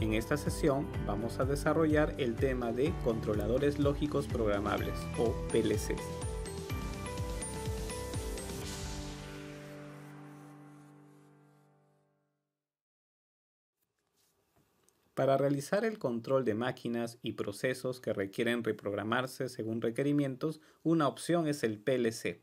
En esta sesión vamos a desarrollar el tema de controladores lógicos programables o PLC. Para realizar el control de máquinas y procesos que requieren reprogramarse según requerimientos, una opción es el PLC,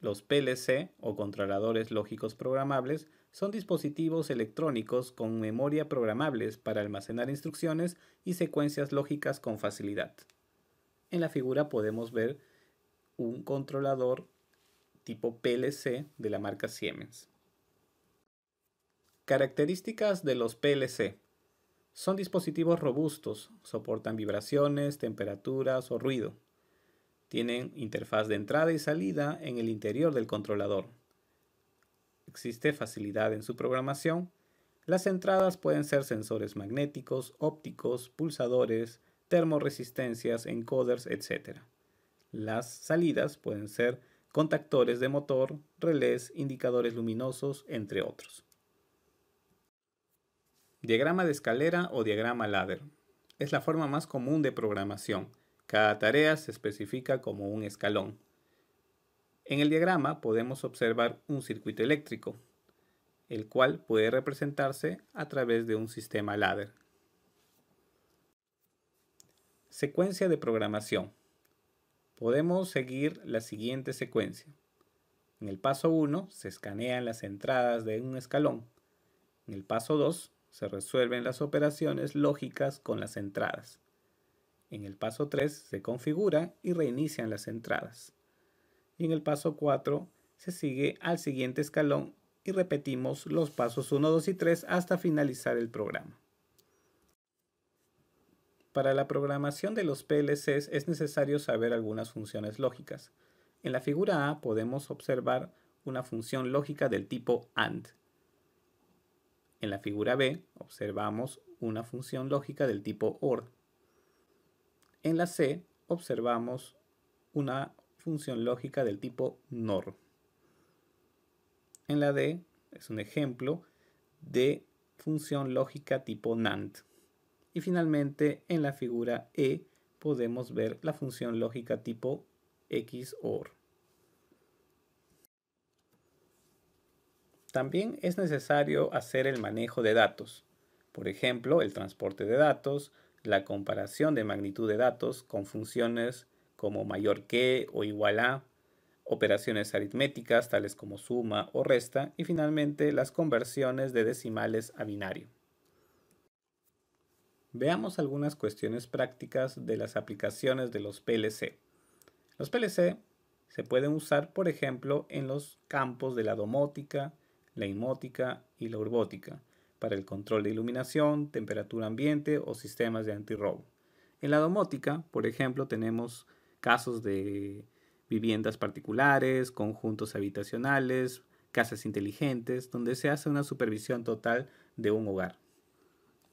los PLC o controladores lógicos programables son dispositivos electrónicos con memoria programables para almacenar instrucciones y secuencias lógicas con facilidad. En la figura podemos ver un controlador tipo PLC de la marca Siemens. Características de los PLC. Son dispositivos robustos, soportan vibraciones, temperaturas o ruido, tienen interfaz de entrada y salida en el interior del controlador. Existe facilidad en su programación. Las entradas pueden ser sensores magnéticos, ópticos, pulsadores, termoresistencias, encoders, etc. Las salidas pueden ser contactores de motor, relés, indicadores luminosos, entre otros. Diagrama de escalera o diagrama ladder. Es la forma más común de programación cada tarea se especifica como un escalón. En el diagrama podemos observar un circuito eléctrico, el cual puede representarse a través de un sistema ladder. Secuencia de programación. Podemos seguir la siguiente secuencia. En el paso 1 se escanean las entradas de un escalón. En el paso 2 se resuelven las operaciones lógicas con las entradas. En el paso 3 se configura y reinician las entradas. Y en el paso 4 se sigue al siguiente escalón y repetimos los pasos 1, 2 y 3 hasta finalizar el programa. Para la programación de los PLCs es necesario saber algunas funciones lógicas. En la figura A podemos observar una función lógica del tipo AND. En la figura B observamos una función lógica del tipo OR. En la C observamos una función lógica del tipo NOR. En la D es un ejemplo de función lógica tipo NAND. Y finalmente en la figura E podemos ver la función lógica tipo XOR. También es necesario hacer el manejo de datos, por ejemplo, el transporte de datos, la comparación de magnitud de datos con funciones como mayor que o igual a, operaciones aritméticas tales como suma o resta y finalmente las conversiones de decimales a binario. Veamos algunas cuestiones prácticas de las aplicaciones de los PLC. Los PLC se pueden usar, por ejemplo, en los campos de la domótica, la inmótica y la urbótica, para el control de iluminación, temperatura ambiente o sistemas de antirrobo. En la domótica, por ejemplo, tenemos casos de viviendas particulares, conjuntos habitacionales, casas inteligentes, donde se hace una supervisión total de un hogar.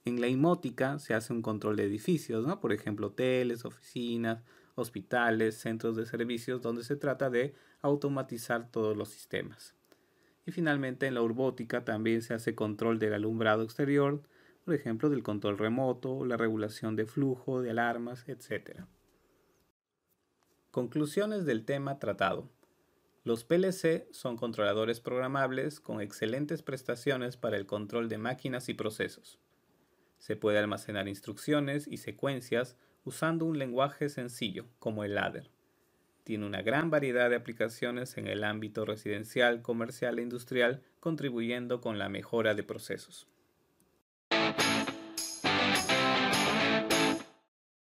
En la imótica se hace un control de edificios, por ejemplo, hoteles, oficinas, hospitales, centros de servicios, donde se trata de automatizar todos los sistemas. Y finalmente en la urbótica también se hace control del alumbrado exterior, por ejemplo del control remoto, la regulación de flujo, de alarmas, etc. Conclusiones del tema tratado. Los PLC son controladores programables con excelentes prestaciones para el control de máquinas y procesos. Se puede almacenar instrucciones y secuencias usando un lenguaje sencillo como el ladder. Tiene una gran variedad de aplicaciones en el ámbito residencial, comercial e industrial, contribuyendo con la mejora de procesos.